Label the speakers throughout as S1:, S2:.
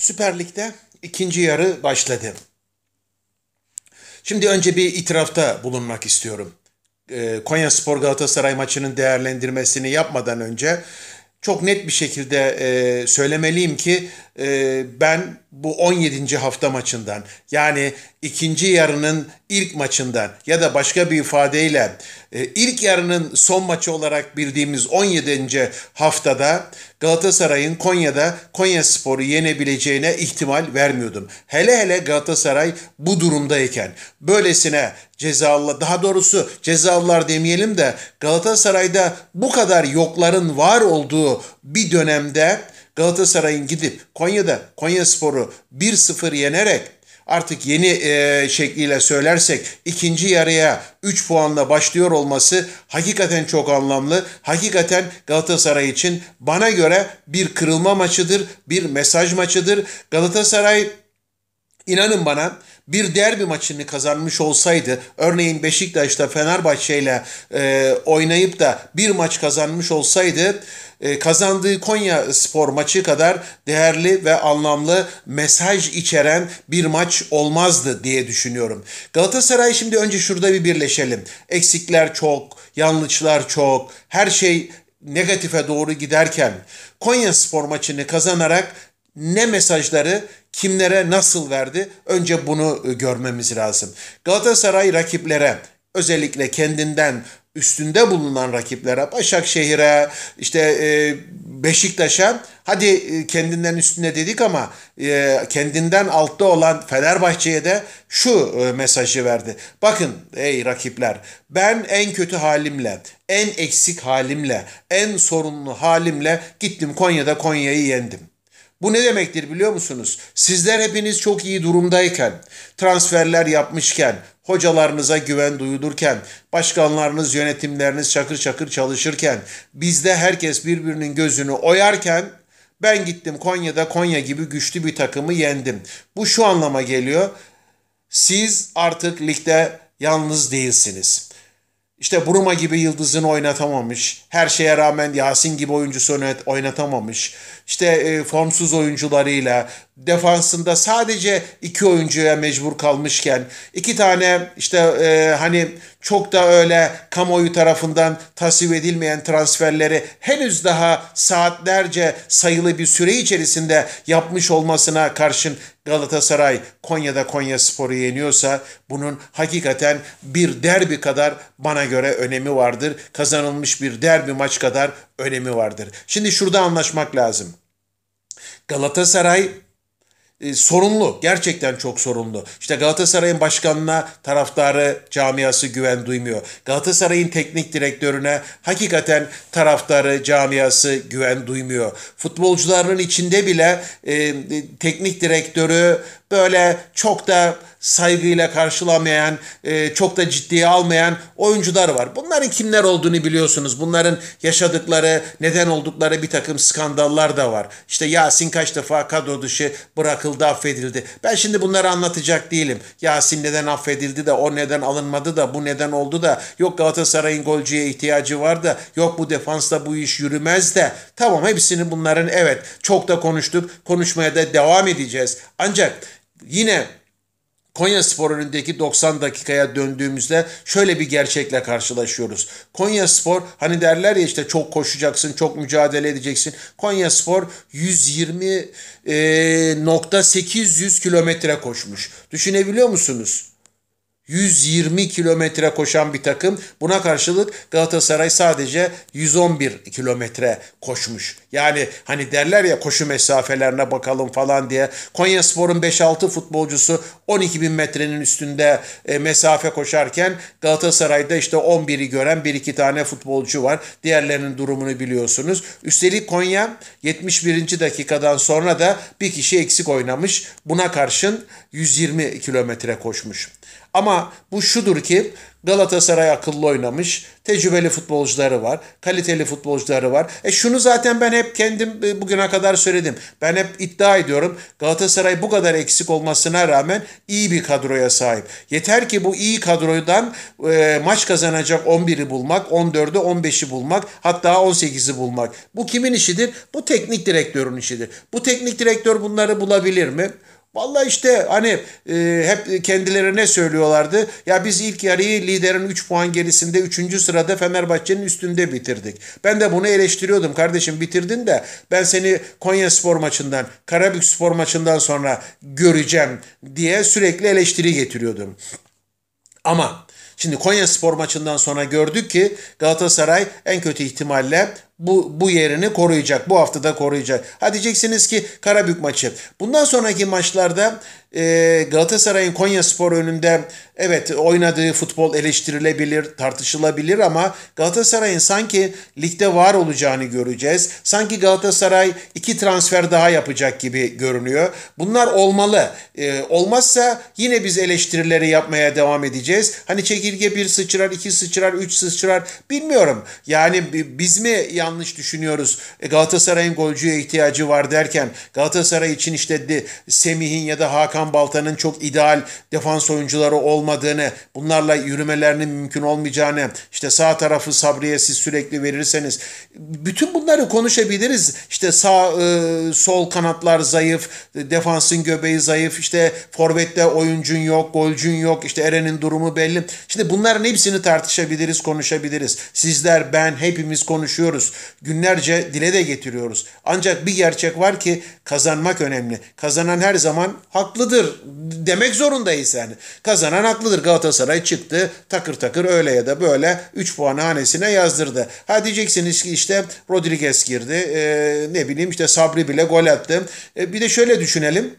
S1: Süper Lig'de ikinci yarı başladı. Şimdi önce bir itirafta bulunmak istiyorum. Ee, Konya Spor Galatasaray maçının değerlendirmesini yapmadan önce çok net bir şekilde e, söylemeliyim ki e, ben bu 17. hafta maçından yani ikinci yarının ilk maçından ya da başka bir ifadeyle e, ilk yarının son maçı olarak bildiğimiz 17. haftada Galatasaray'ın Konya'da Konya Sporu yenebileceğine ihtimal vermiyordum. Hele hele Galatasaray bu durumdayken böylesine cezalı daha doğrusu cezalılar demeyelim de Galatasaray'da bu kadar yokların var olduğu bir dönemde Galatasaray'ın gidip Konya'da Konya Sporu 1-0 yenerek artık yeni e, şekliyle söylersek ikinci yarıya 3 puanla başlıyor olması hakikaten çok anlamlı. Hakikaten Galatasaray için bana göre bir kırılma maçıdır, bir mesaj maçıdır. Galatasaray inanın bana bir derbi maçını kazanmış olsaydı, örneğin Beşiktaş'ta Fenerbahçe ile e, oynayıp da bir maç kazanmış olsaydı e, kazandığı Konya spor maçı kadar değerli ve anlamlı mesaj içeren bir maç olmazdı diye düşünüyorum. Galatasaray şimdi önce şurada bir birleşelim. Eksikler çok, yanlışlar çok, her şey negatife doğru giderken Konya spor maçını kazanarak ne mesajları kimlere nasıl verdi? Önce bunu görmemiz lazım. Galatasaray rakiplere özellikle kendinden üstünde bulunan rakiplere, Başakşehir'e, işte e, Beşiktaş'a hadi e, kendinden üstünde dedik ama e, kendinden altta olan Fenerbahçe'ye de şu mesajı verdi. Bakın ey rakipler ben en kötü halimle, en eksik halimle, en sorunlu halimle gittim Konya'da Konya'yı yendim. Bu ne demektir biliyor musunuz? Sizler hepiniz çok iyi durumdayken, transferler yapmışken, hocalarınıza güven duyulurken, başkanlarınız, yönetimleriniz çakır çakır çalışırken, bizde herkes birbirinin gözünü oyarken ben gittim Konya'da Konya gibi güçlü bir takımı yendim. Bu şu anlama geliyor. Siz artık ligde yalnız değilsiniz. İşte Bruma gibi yıldızını oynatamamış. Her şeye rağmen Yasin gibi oyuncusunu oynatamamış. İşte e, formsuz oyuncularıyla defansında sadece iki oyuncuya mecbur kalmışken iki tane işte e, hani çok da öyle kamuoyu tarafından tasvip edilmeyen transferleri henüz daha saatlerce sayılı bir süre içerisinde yapmış olmasına karşın Galatasaray Konya'da Konya Sporu yeniyorsa bunun hakikaten bir derbi kadar bana göre önemi vardır. Kazanılmış bir derbi maç kadar önemi vardır. Şimdi şurada anlaşmak lazım. Galatasaray e, sorunlu. Gerçekten çok sorunlu. İşte Galatasaray'ın başkanına taraftarı camiası güven duymuyor. Galatasaray'ın teknik direktörüne hakikaten taraftarı camiası güven duymuyor. Futbolcuların içinde bile e, teknik direktörü böyle çok da saygıyla karşılamayan, e, çok da ciddiye almayan oyuncular var. Bunların kimler olduğunu biliyorsunuz. Bunların yaşadıkları, neden oldukları bir takım skandallar da var. İşte Yasin kaç defa kadro dışı bırakıldı, affedildi. Ben şimdi bunları anlatacak değilim. Yasin neden affedildi de, o neden alınmadı da, bu neden oldu da, yok Galatasaray'ın golcüye ihtiyacı var da, yok bu defansta bu iş yürümez de. Tamam hepsini bunların evet çok da konuştuk, konuşmaya da devam edeceğiz. Ancak yine Konya Spor önündeki 90 dakikaya döndüğümüzde şöyle bir gerçekle karşılaşıyoruz. Konya Spor hani derler ya işte çok koşacaksın, çok mücadele edeceksin. Konya Spor 120.800 e, kilometre koşmuş. Düşünebiliyor musunuz? 120 kilometre koşan bir takım. Buna karşılık Galatasaray sadece 111 kilometre koşmuş. Yani hani derler ya koşu mesafelerine bakalım falan diye. Konya Spor'un 5-6 futbolcusu 12 bin metrenin üstünde e, mesafe koşarken Galatasaray'da işte 11'i gören 1-2 tane futbolcu var. Diğerlerinin durumunu biliyorsunuz. Üstelik Konya 71. dakikadan sonra da bir kişi eksik oynamış. Buna karşın 120 kilometre koşmuş. Ama bu şudur ki Galatasaray akıllı oynamış. Tecrübeli futbolcuları var. Kaliteli futbolcuları var. E şunu zaten ben hep kendim e, bugüne kadar söyledim. Ben hep iddia ediyorum. Galatasaray bu kadar eksik olmasına rağmen iyi bir kadroya sahip. Yeter ki bu iyi kadrodan e, maç kazanacak 11'i bulmak, 14'ü, 15'i bulmak, hatta 18'i bulmak. Bu kimin işidir? Bu teknik direktörün işidir. Bu teknik direktör bunları bulabilir mi? Vallahi işte hani e, hep kendileri ne söylüyorlardı? Ya biz ilk yarıyı liderin 3 puan gerisinde 3. sırada Fenerbahçe'nin üstünde bitirdik. Ben de bunu eleştiriyordum. Kardeşim bitirdin de ben seni Konya Spor maçından, Karabük Spor maçından sonra göreceğim diye sürekli eleştiri getiriyordum. Ama Şimdi Konya Spor maçından sonra gördük ki Galatasaray en kötü ihtimalle bu, bu yerini koruyacak. Bu haftada koruyacak. Ha diyeceksiniz ki Karabük maçı. Bundan sonraki maçlarda e, Galatasaray'ın Konya Spor önünde evet oynadığı futbol eleştirilebilir, tartışılabilir ama Galatasaray'ın sanki ligde var olacağını göreceğiz. Sanki Galatasaray iki transfer daha yapacak gibi görünüyor. Bunlar olmalı. E, olmazsa yine biz eleştirileri yapmaya devam edeceğiz. Hani çekirge bir sıçrar, iki sıçrar, üç sıçrar bilmiyorum. Yani biz mi yan yanlış düşünüyoruz. E, Galatasaray'ın golcüye ihtiyacı var derken Galatasaray için işte de Semih'in ya da Hakan Balta'nın çok ideal defans oyuncuları olmadığını, bunlarla yürümelerinin mümkün olmayacağını, işte sağ tarafı Sabri'ye siz sürekli verirseniz bütün bunları konuşabiliriz. İşte sağ e, sol kanatlar zayıf, defansın göbeği zayıf, işte forvette oyuncun yok, golcün yok, işte Eren'in durumu belli. Şimdi bunların hepsini tartışabiliriz, konuşabiliriz. Sizler, ben hepimiz konuşuyoruz. Günlerce dile de getiriyoruz. Ancak bir gerçek var ki kazanmak önemli. Kazanan her zaman haklıdır demek zorundayız yani. Kazanan haklıdır. Galatasaray çıktı takır takır öyle ya da böyle 3 puanı hanesine yazdırdı. Ha diyeceksiniz ki işte Rodriguez girdi. E, ne bileyim işte Sabri bile gol attı. E, bir de şöyle düşünelim.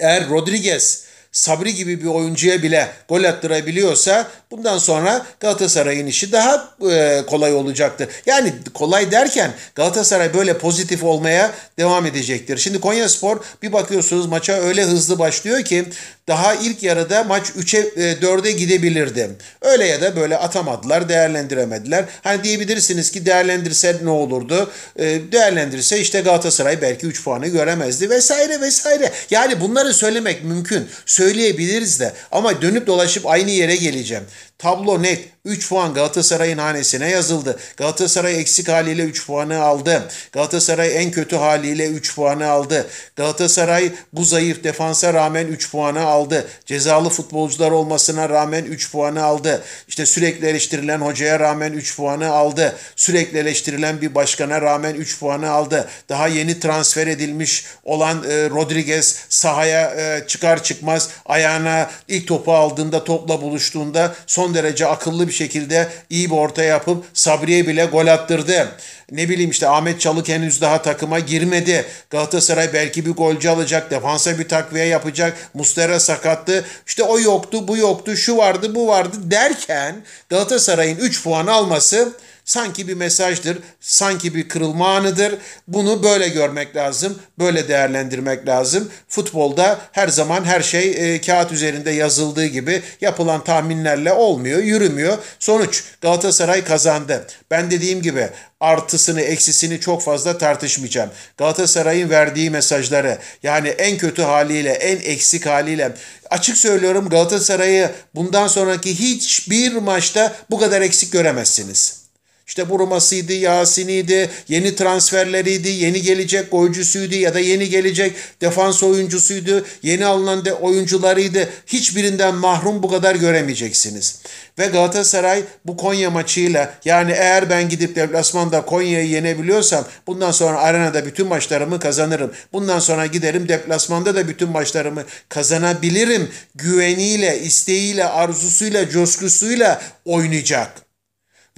S1: Eğer Rodriguez Sabri gibi bir oyuncuya bile gol attırabiliyorsa bundan sonra Galatasaray'ın işi daha e, kolay olacaktı. Yani kolay derken Galatasaray böyle pozitif olmaya devam edecektir. Şimdi Konyaspor bir bakıyorsunuz maça öyle hızlı başlıyor ki daha ilk yarıda maç 3'e 4'e gidebilirdi. Öyle ya da böyle atamadılar, değerlendiremediler. Hani diyebilirsiniz ki değerlendirse ne olurdu? E, değerlendirse işte Galatasaray belki 3 puanı göremezdi vesaire vesaire. Yani bunları söylemek mümkün. Söyleyebiliriz de ama dönüp dolaşıp aynı yere geleceğim. Tablo net. 3 puan Galatasaray'ın hanesine yazıldı. Galatasaray eksik haliyle 3 puanı aldı. Galatasaray en kötü haliyle 3 puanı aldı. Galatasaray bu zayıf defansa rağmen 3 puanı aldı. Cezalı futbolcular olmasına rağmen 3 puanı aldı. İşte sürekli eleştirilen hocaya rağmen 3 puanı aldı. Sürekli eleştirilen bir başkana rağmen 3 puanı aldı. Daha yeni transfer edilmiş olan e, Rodriguez sahaya e, çıkar çıkmaz ayağına ilk topu aldığında topla buluştuğunda son son derece akıllı bir şekilde iyi bir orta yapıp Sabri'ye bile gol attırdı. Ne bileyim işte Ahmet Çalık henüz daha takıma girmedi. Galatasaray belki bir golcü alacak, defansa bir takviye yapacak. Mustera sakattı. İşte o yoktu, bu yoktu, şu vardı, bu vardı derken Galatasaray'ın 3 puan alması sanki bir mesajdır, sanki bir kırılma anıdır. Bunu böyle görmek lazım, böyle değerlendirmek lazım. Futbolda her zaman her şey e, kağıt üzerinde yazıldığı gibi yapılan tahminlerle olmuyor, yürümüyor. Sonuç Galatasaray kazandı. Ben dediğim gibi artısını, eksisini çok fazla tartışmayacağım. Galatasaray'ın verdiği mesajları yani en kötü haliyle, en eksik haliyle açık söylüyorum Galatasaray'ı bundan sonraki hiçbir maçta bu kadar eksik göremezsiniz. İşte bu Rumasıydı, Yasin'iydi, yeni transferleriydi, yeni gelecek golcüsüydü ya da yeni gelecek defans oyuncusuydu, yeni alınan de oyuncularıydı. Hiçbirinden mahrum bu kadar göremeyeceksiniz. Ve Galatasaray bu Konya maçıyla yani eğer ben gidip deplasmanda Konya'yı yenebiliyorsam bundan sonra arenada bütün maçlarımı kazanırım. Bundan sonra giderim deplasmanda da bütün maçlarımı kazanabilirim. Güveniyle, isteğiyle, arzusuyla, coşkusuyla oynayacak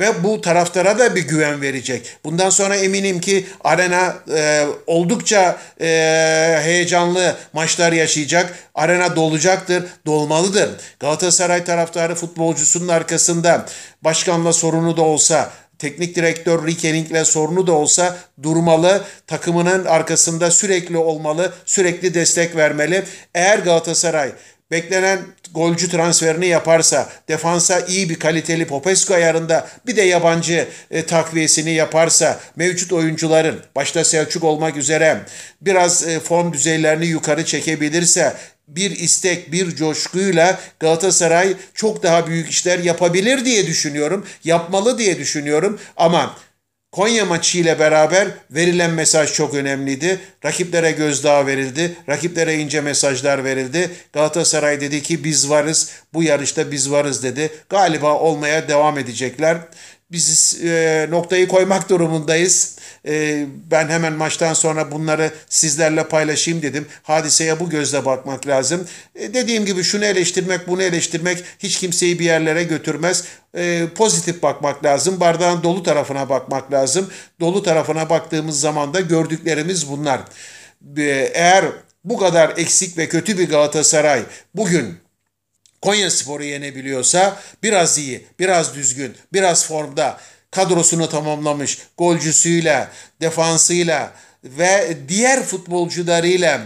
S1: ve bu taraftara da bir güven verecek. Bundan sonra eminim ki arena e, oldukça e, heyecanlı maçlar yaşayacak. Arena dolacaktır, dolmalıdır. Galatasaray taraftarı futbolcusunun arkasında başkanla sorunu da olsa teknik direktör Rick sorunu da olsa durmalı, takımının arkasında sürekli olmalı, sürekli destek vermeli. Eğer Galatasaray beklenen golcü transferini yaparsa, defansa iyi bir kaliteli Popescu ayarında bir de yabancı e, takviyesini yaparsa, mevcut oyuncuların başta Selçuk olmak üzere biraz e, form düzeylerini yukarı çekebilirse bir istek, bir coşkuyla Galatasaray çok daha büyük işler yapabilir diye düşünüyorum. Yapmalı diye düşünüyorum ama Konya maçı ile beraber verilen mesaj çok önemliydi. Rakiplere gözdağı verildi. Rakiplere ince mesajlar verildi. Galatasaray dedi ki biz varız. Bu yarışta biz varız dedi. Galiba olmaya devam edecekler biz e, noktayı koymak durumundayız. E, ben hemen maçtan sonra bunları sizlerle paylaşayım dedim. Hadiseye bu gözle bakmak lazım. E, dediğim gibi şunu eleştirmek, bunu eleştirmek hiç kimseyi bir yerlere götürmez. E, pozitif bakmak lazım. Bardağın dolu tarafına bakmak lazım. Dolu tarafına baktığımız zaman da gördüklerimiz bunlar. E, eğer bu kadar eksik ve kötü bir Galatasaray bugün Konya Spor'u yenebiliyorsa biraz iyi, biraz düzgün, biraz formda kadrosunu tamamlamış golcüsüyle, defansıyla ve diğer futbolcularıyla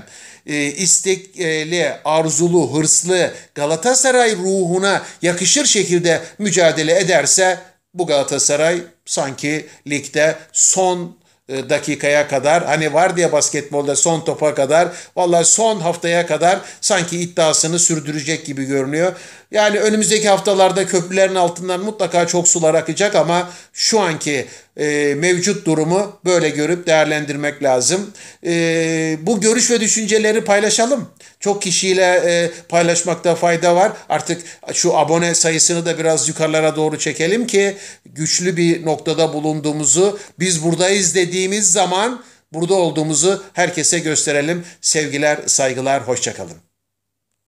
S1: e, istekli, arzulu, hırslı Galatasaray ruhuna yakışır şekilde mücadele ederse bu Galatasaray sanki ligde son e, dakikaya kadar hani var diye basketbolda son topa kadar vallahi son haftaya kadar sanki iddiasını sürdürecek gibi görünüyor. Yani önümüzdeki haftalarda köprülerin altından mutlaka çok sular akacak ama şu anki e, mevcut durumu böyle görüp değerlendirmek lazım. E, bu görüş ve düşünceleri paylaşalım. Çok kişiyle e, paylaşmakta fayda var. Artık şu abone sayısını da biraz yukarılara doğru çekelim ki güçlü bir noktada bulunduğumuzu, biz buradayız dediğimiz zaman burada olduğumuzu herkese gösterelim. Sevgiler, saygılar, hoşçakalın.